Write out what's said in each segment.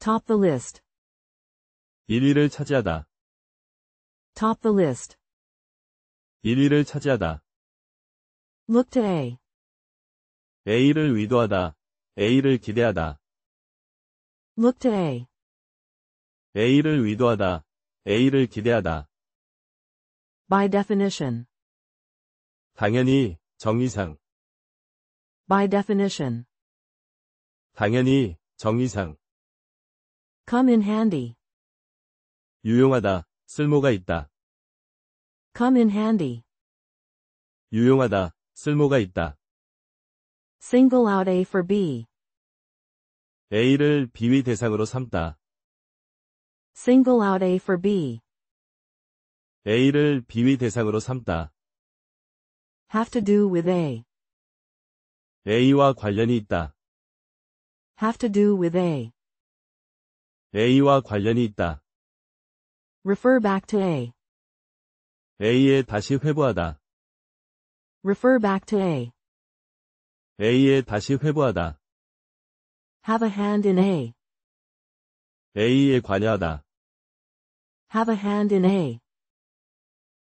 Top the list. 1위를 차지하다. Top the list. 1위를 차지하다. Look to A. A를 의도하다. A를 기대하다. Look to A. A를 의도하다. A를 기대하다. By definition. 당연히, 정의상. By definition. 당연히, 정의상. come in handy. 유용하다, 쓸모가 있다. come in handy. 유용하다, 쓸모가 있다. single out A for B. A를 비위 대상으로 삼다. single out A for B. A를 비위 대상으로 삼다. have to do with A. A와 관련이 있다. have to do with A. A와 관련이 있다. refer back to A. A에 다시 회부하다. refer back to A. A에 다시 회부하다. have a hand in A. A에 관여하다. have a hand in A.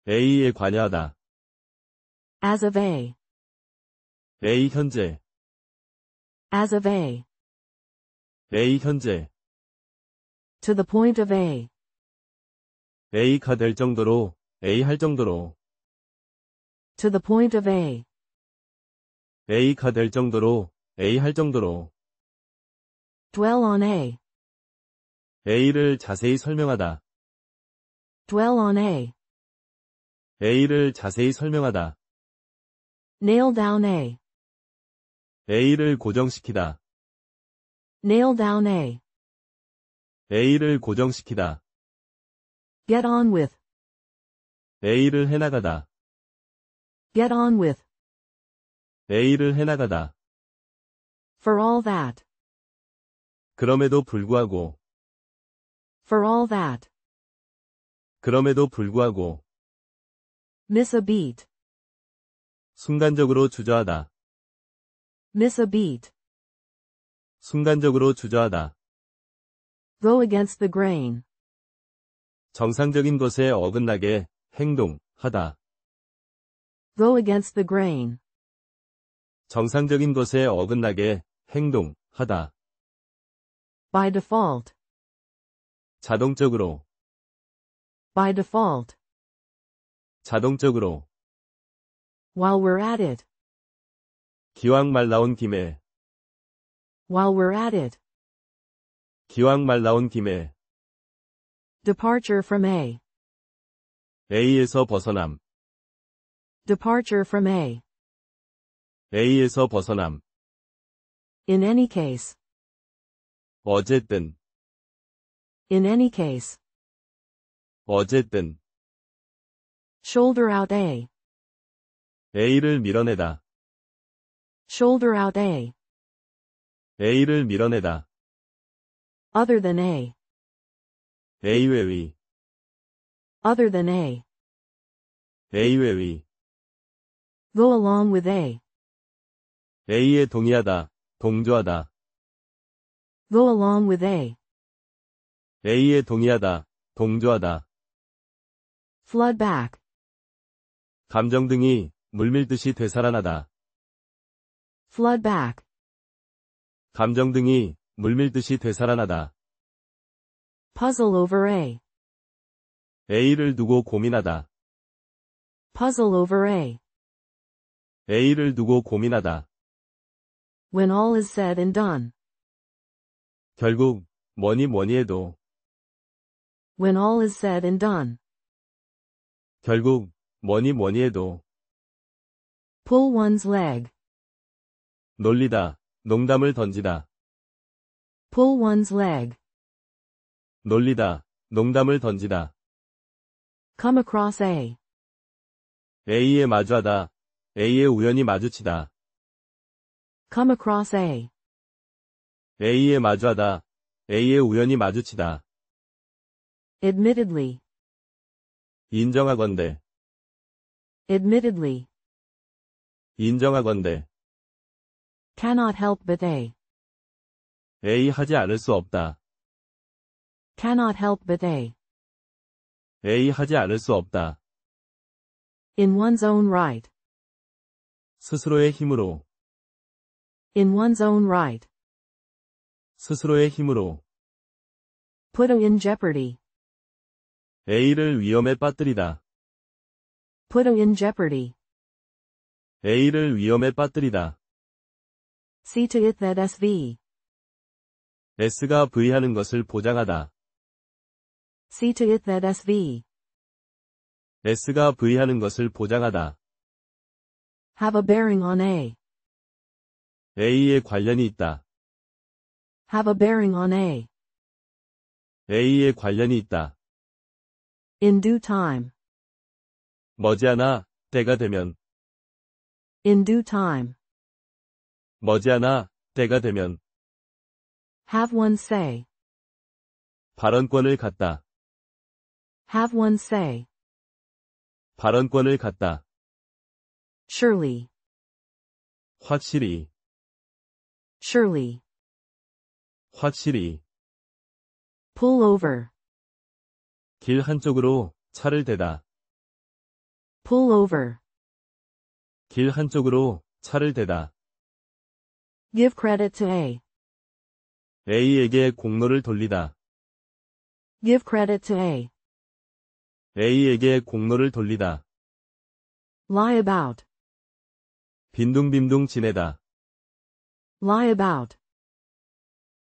A에 관여하다. as of A. A 현재. as of A. A 현재. to the point of A. A가 될 정도로, A 할 정도로. to the point of A. A가 될 정도로, A 할 정도로. dwell on A. A를 자세히 설명하다. dwell on A. A를 자세히 설명하다. nail down A. A를 고정시키다. nail down A. A를 고정시키다. Get on with. A를 해나가다. Get on with. A를 해나가다. For all that. 그럼에도 불구하고. For all that. 그럼에도 불구하고. Miss a beat. 순간적으로 주저하다. Miss a beat. 순간적으로 주저하다. go against the grain. 정상적인 것에 어긋나게 행동하다. go against the grain. 정상적인 것에 어긋나게 행동하다. by default. 자동적으로 by default. 자동적으로 while we're at it. 기왕 말 나온 김에 while we're at it. 기왕 말 나온 김에 Departure from A. A에서 벗어남 Departure from A. A에서 벗어남 In any case. 어쨌든 In any case. 어쨌든 Shoulder out A. A를 밀어내다 Shoulder out A. A를 밀어내다 other than A A 외의 other than A A 외의 go along with A A에 동의하다, 동조하다 go along with A A에 동의하다, 동조하다 flood back 감정 등이 물밀듯이 되살아나다 flood back 감정 등이 물밀듯이 되살아나다. puzzle over A. A를 두고 고민하다. puzzle over A. A를 두고 고민하다. When all is said and done. 결국 뭐니 뭐니 해도 When all is said and done. 결국 뭐니 뭐니 해도 Pull one's leg. 놀리다, 농담을 던지다. pull one's leg. 놀리다, 농담을 던지다. come across A. A에 마주하다, A에 우연히 마주치다. come across A. A에 마주하다, A에 우연히 마주치다. admittedly. 인정하건대. admittedly. 인정하건대. cannot help but A. A하지 않을 수 없다. cannot help but A. A하지 않을 수 없다. in one's own right. 스스로의 힘으로 in one's own right. 스스로의 힘으로 put A in jeopardy. A를 위험에 빠뜨리다. put A in jeopardy. A를 위험에 빠뜨리다. See to it that SV S가 V하는 것을 보장하다. See to it that S V. S가 V하는 것을 보장하다. Have a bearing on A. A에 관련이 있다. Have a bearing on A. A에 관련이 있다. In due time. 머지않아 때가 되면. In due time. 머지않아 때가 되면. Have one say. 발언권을 갖다. Have one say. 발언권을 갖다. Surely. 확실히. Surely. 확실히. Pull over. 길 한쪽으로 차를 대다. Pull over. 길 한쪽으로 차를 대다. Give credit to A. A에게 공로를 돌리다. Give credit to A. A에게 공로를 돌리다. Lie about. 빈둥빈둥 지내다. Lie about.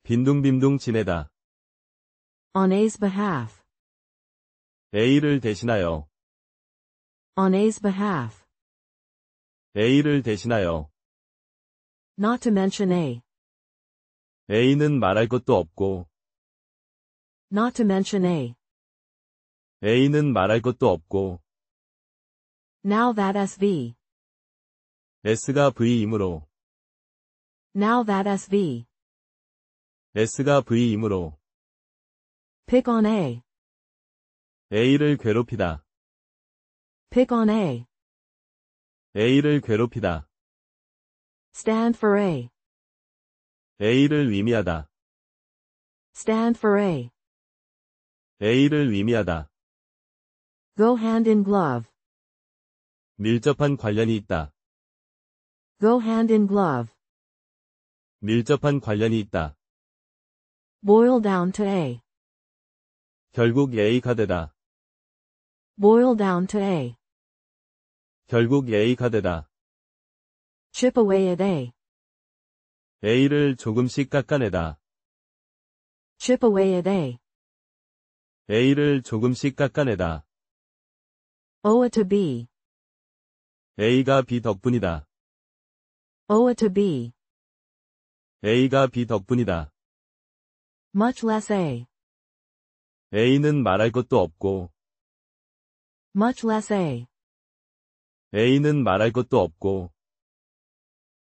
빈둥빈둥 지내다. On A's behalf. A를 대신하여. On A's behalf. A를 대신하여. Not to mention A. A는 말할 것도 없고. Not to mention A. A는 말할 것도 없고. Now that SV. S가 V이므로. Now that SV. S가 V이므로. Pick on A. A를 괴롭히다. Pick on A. A를 괴롭히다. Stand for A. A를 의미하다. stand for A. A를 의미하다. go hand in glove. 밀접한 관련이 있다. go hand in glove. 밀접한 관련이 있다. boil down to A. 결국 A가 되다. boil down to A. 결국 A가 되다. chip away at A. A를 조금씩 깎아내다. Chip away at A. A를 조금씩 깎아내다. Owe it to B. A가 B 덕분이다. Owe it to B. A가 B 덕분이다. Much less A. A는 말할 것도 없고. Much less A. A는 말할 것도 없고.